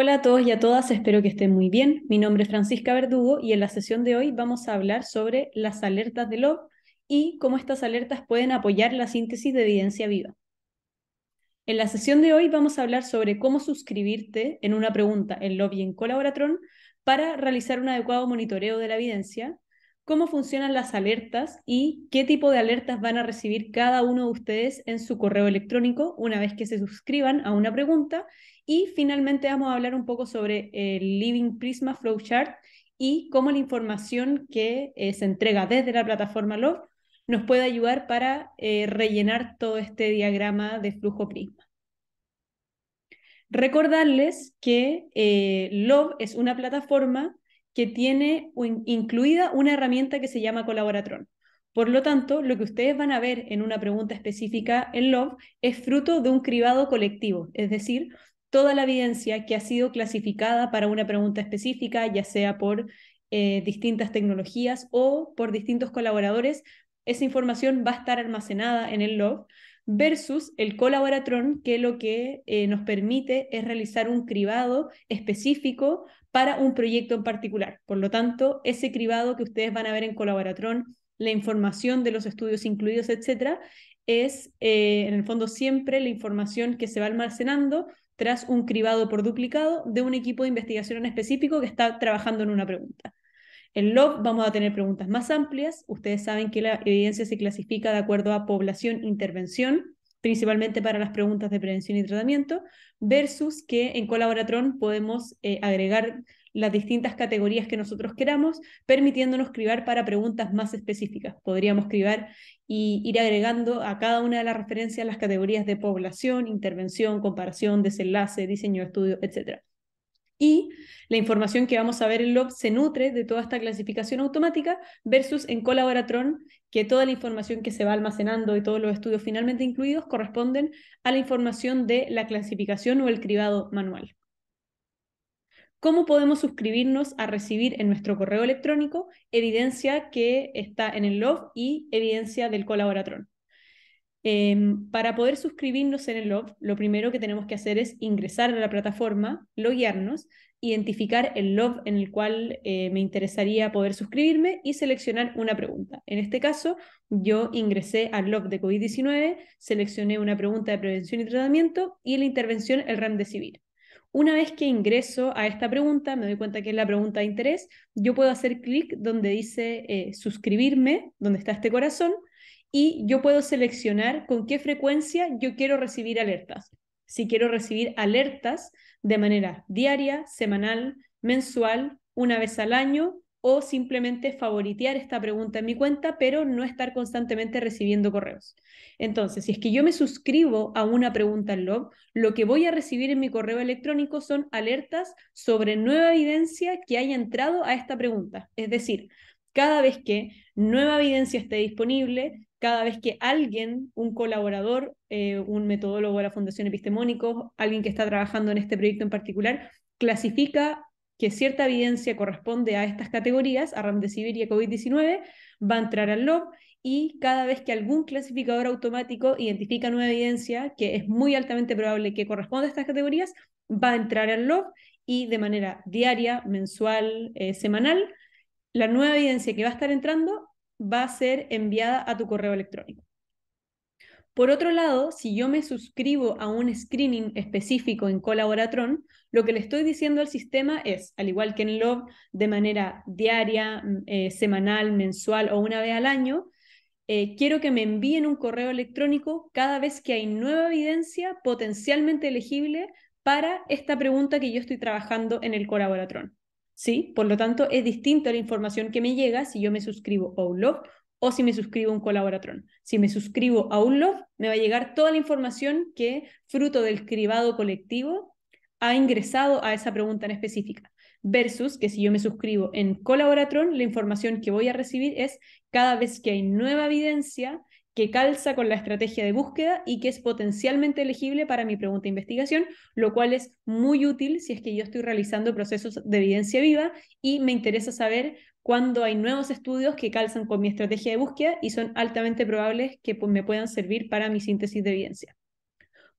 Hola a todos y a todas, espero que estén muy bien. Mi nombre es Francisca Verdugo y en la sesión de hoy vamos a hablar sobre las alertas de LOB y cómo estas alertas pueden apoyar la síntesis de evidencia viva. En la sesión de hoy vamos a hablar sobre cómo suscribirte en una pregunta en LOB y en Colaboratron para realizar un adecuado monitoreo de la evidencia, cómo funcionan las alertas y qué tipo de alertas van a recibir cada uno de ustedes en su correo electrónico una vez que se suscriban a una pregunta. Y finalmente vamos a hablar un poco sobre el Living Prisma Flowchart y cómo la información que eh, se entrega desde la plataforma Love nos puede ayudar para eh, rellenar todo este diagrama de flujo prisma. Recordarles que eh, Love es una plataforma que tiene incluida una herramienta que se llama Colaboratron. Por lo tanto, lo que ustedes van a ver en una pregunta específica en Love es fruto de un cribado colectivo, es decir, toda la evidencia que ha sido clasificada para una pregunta específica, ya sea por eh, distintas tecnologías o por distintos colaboradores, esa información va a estar almacenada en el Love versus el colaboratrón, que lo que eh, nos permite es realizar un cribado específico para un proyecto en particular. Por lo tanto, ese cribado que ustedes van a ver en colaboratrón, la información de los estudios incluidos, etcétera, es eh, en el fondo siempre la información que se va almacenando tras un cribado por duplicado de un equipo de investigación en específico que está trabajando en una pregunta. En LOV vamos a tener preguntas más amplias. Ustedes saben que la evidencia se clasifica de acuerdo a población, intervención, principalmente para las preguntas de prevención y tratamiento, versus que en Colaboratron podemos eh, agregar las distintas categorías que nosotros queramos, permitiéndonos cribar para preguntas más específicas. Podríamos cribar y ir agregando a cada una de las referencias las categorías de población, intervención, comparación, desenlace, diseño de estudio, etc. Y la información que vamos a ver en LOV se nutre de toda esta clasificación automática versus en Colaboratron, que toda la información que se va almacenando y todos los estudios finalmente incluidos corresponden a la información de la clasificación o el cribado manual. ¿Cómo podemos suscribirnos a recibir en nuestro correo electrónico evidencia que está en el LOV y evidencia del Colaboratron? Em, para poder suscribirnos en el LOV, lo primero que tenemos que hacer es ingresar a la plataforma, loguearnos, identificar el log en el cual eh, me interesaría poder suscribirme y seleccionar una pregunta. En este caso, yo ingresé al log de COVID-19, seleccioné una pregunta de prevención y tratamiento y la intervención el RAM de civil. Una vez que ingreso a esta pregunta, me doy cuenta que es la pregunta de interés, yo puedo hacer clic donde dice eh, suscribirme, donde está este corazón, y yo puedo seleccionar con qué frecuencia yo quiero recibir alertas. Si quiero recibir alertas de manera diaria, semanal, mensual, una vez al año o simplemente favoritear esta pregunta en mi cuenta, pero no estar constantemente recibiendo correos. Entonces, si es que yo me suscribo a una pregunta en log, lo que voy a recibir en mi correo electrónico son alertas sobre nueva evidencia que haya entrado a esta pregunta. Es decir, cada vez que nueva evidencia esté disponible, cada vez que alguien, un colaborador, eh, un metodólogo de la Fundación Epistemónico, alguien que está trabajando en este proyecto en particular, clasifica que cierta evidencia corresponde a estas categorías, a Siberia y a COVID-19, va a entrar al log, y cada vez que algún clasificador automático identifica nueva evidencia que es muy altamente probable que corresponda a estas categorías, va a entrar al log y de manera diaria, mensual, eh, semanal, la nueva evidencia que va a estar entrando va a ser enviada a tu correo electrónico. Por otro lado, si yo me suscribo a un screening específico en Colaboratron, lo que le estoy diciendo al sistema es, al igual que en Love, de manera diaria, mm, eh, semanal, mensual o una vez al año, eh, quiero que me envíen un correo electrónico cada vez que hay nueva evidencia potencialmente elegible para esta pregunta que yo estoy trabajando en el Colaboratron. ¿sí? Por lo tanto, es distinta la información que me llega si yo me suscribo a un o si me suscribo a un colaboratron. Si me suscribo a un me va a llegar toda la información que, fruto del cribado colectivo, ha ingresado a esa pregunta en específica. Versus que si yo me suscribo en Colaboratron, la información que voy a recibir es cada vez que hay nueva evidencia que calza con la estrategia de búsqueda y que es potencialmente elegible para mi pregunta de investigación, lo cual es muy útil si es que yo estoy realizando procesos de evidencia viva y me interesa saber cuándo hay nuevos estudios que calzan con mi estrategia de búsqueda y son altamente probables que pues, me puedan servir para mi síntesis de evidencia.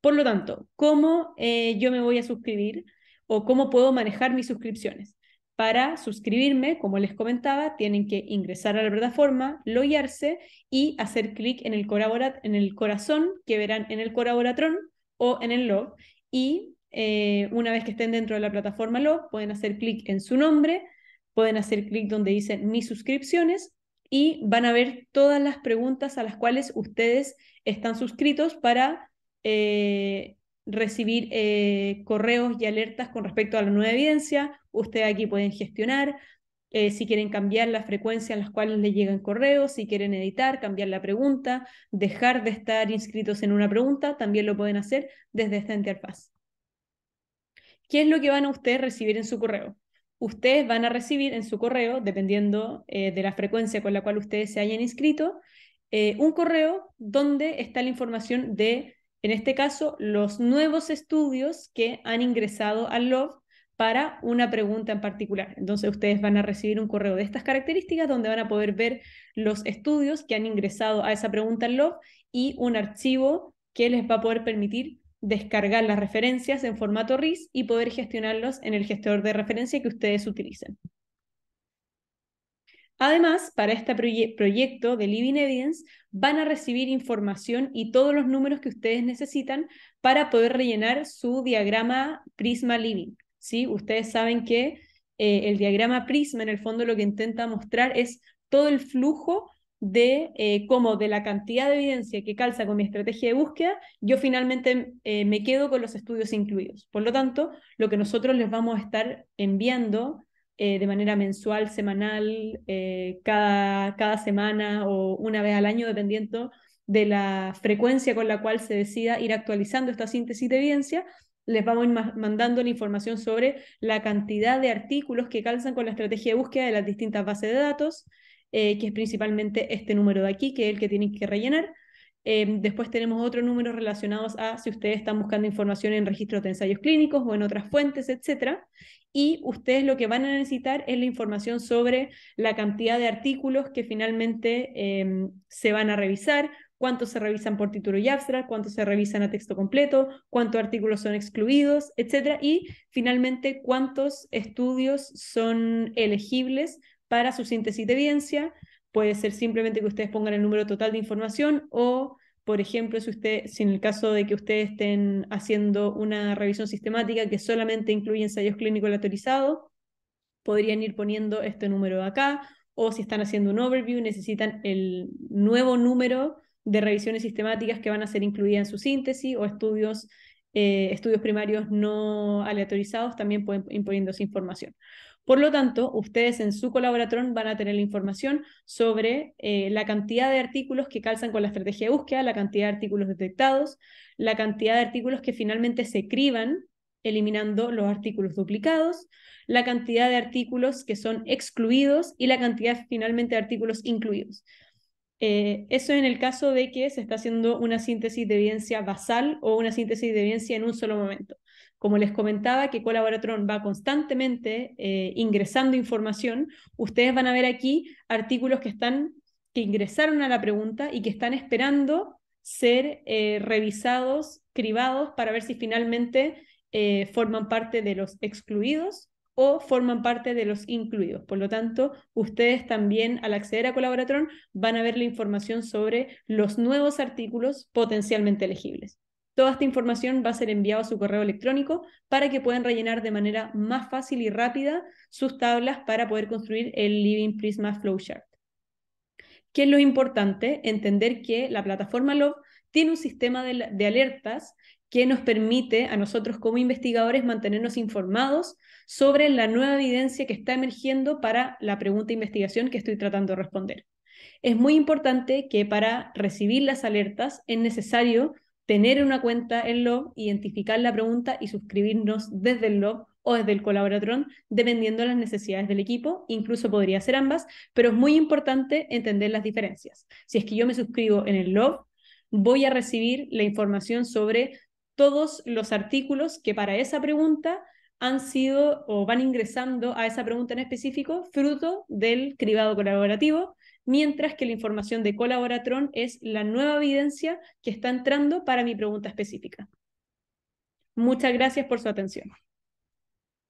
Por lo tanto, ¿cómo eh, yo me voy a suscribir o cómo puedo manejar mis suscripciones? Para suscribirme, como les comentaba, tienen que ingresar a la plataforma, loguearse y hacer clic en, el en el corazón que verán en el colaboratrón o en el log. Y eh, una vez que estén dentro de la plataforma log, pueden hacer clic en su nombre, pueden hacer clic donde dice mis suscripciones y van a ver todas las preguntas a las cuales ustedes están suscritos para eh, recibir eh, correos y alertas con respecto a la nueva evidencia. Ustedes aquí pueden gestionar. Eh, si quieren cambiar la frecuencia en las cuales les llegan correos, si quieren editar, cambiar la pregunta, dejar de estar inscritos en una pregunta, también lo pueden hacer desde esta interfaz. ¿Qué es lo que van a ustedes recibir en su correo? Ustedes van a recibir en su correo, dependiendo eh, de la frecuencia con la cual ustedes se hayan inscrito, un correo donde está la información de en este caso, los nuevos estudios que han ingresado al LOV para una pregunta en particular. Entonces ustedes van a recibir un correo de estas características donde van a poder ver los estudios que han ingresado a esa pregunta al LOV y un archivo que les va a poder permitir descargar las referencias en formato RIS y poder gestionarlos en el gestor de referencia que ustedes utilicen. Además, para este proyecto de Living Evidence van a recibir información y todos los números que ustedes necesitan para poder rellenar su diagrama Prisma Living. ¿sí? Ustedes saben que eh, el diagrama Prisma en el fondo lo que intenta mostrar es todo el flujo de eh, cómo de la cantidad de evidencia que calza con mi estrategia de búsqueda, yo finalmente eh, me quedo con los estudios incluidos. Por lo tanto, lo que nosotros les vamos a estar enviando eh, de manera mensual, semanal, eh, cada, cada semana o una vez al año, dependiendo de la frecuencia con la cual se decida ir actualizando esta síntesis de evidencia, les vamos mandando la información sobre la cantidad de artículos que calzan con la estrategia de búsqueda de las distintas bases de datos, eh, que es principalmente este número de aquí, que es el que tienen que rellenar, Em, después tenemos otros números relacionados a si ustedes están buscando información en registros de ensayos clínicos o en otras fuentes, etc. Y ustedes lo que van a necesitar es la información sobre la cantidad de artículos que finalmente em, se van a revisar, cuántos se revisan por título y abstract, cuántos se revisan a texto completo, cuántos artículos son excluidos, etcétera, y finalmente cuántos estudios son elegibles para su síntesis de evidencia, puede ser simplemente que ustedes pongan el número total de información o, por ejemplo, si, usted, en el caso de que ustedes estén haciendo una revisión sistemática que solamente incluye ensayos clínicos aleatorizados, podrían ir poniendo este número acá o si están haciendo un overview, necesitan el nuevo número de revisiones sistemáticas que van a ser incluidas en su síntesis o estudios, eh, estudios primarios no aleatorizados, también pueden imponiendo poniendo esa información. Por lo tanto, ustedes en su colaboratrón van a tener la información sobre eh, la cantidad de artículos que calzan con la estrategia de búsqueda, la cantidad de artículos detectados, la cantidad de artículos que finalmente se criban eliminando los artículos duplicados, la cantidad de artículos que son excluidos y la cantidad finalmente de artículos incluidos. Eh, eso en el caso de que se está haciendo una síntesis de evidencia basal o una síntesis de evidencia en un solo momento. Como les comentaba que Colaboratron va constantemente eh, ingresando información, ustedes van a ver aquí artículos que están que ingresaron a la pregunta y que están esperando ser eh, revisados, cribados, para ver si finalmente eh, forman parte de los excluidos o forman parte de los incluidos. Por lo tanto, ustedes también al acceder a Colaboratron van a ver la información sobre los nuevos artículos potencialmente elegibles. Toda esta información va a ser enviada a su correo electrónico para que puedan rellenar de manera más fácil y rápida sus tablas para poder construir el Living Prisma Flowchart. ¿Qué es lo importante? Entender que la plataforma Love tiene un sistema de, alertas que nos permite a nosotros como investigadores mantenernos informados sobre la nueva evidencia que está emergiendo para la pregunta de investigación que estoy tratando de responder. Es muy importante que para recibir las alertas es necesario tener una cuenta en Love, identificar la pregunta y suscribirnos desde el Love o desde el colaboratrón, dependiendo de las necesidades del equipo, incluso podría ser ambas, pero es muy importante entender las diferencias. Si es que yo me suscribo en el Love, voy a recibir la información sobre todos los artículos que para esa pregunta han sido o van ingresando a esa pregunta en específico fruto del cribado colaborativo mientras que la información de Colaboratron es la nueva evidencia que está entrando para mi pregunta específica. Muchas gracias por su atención.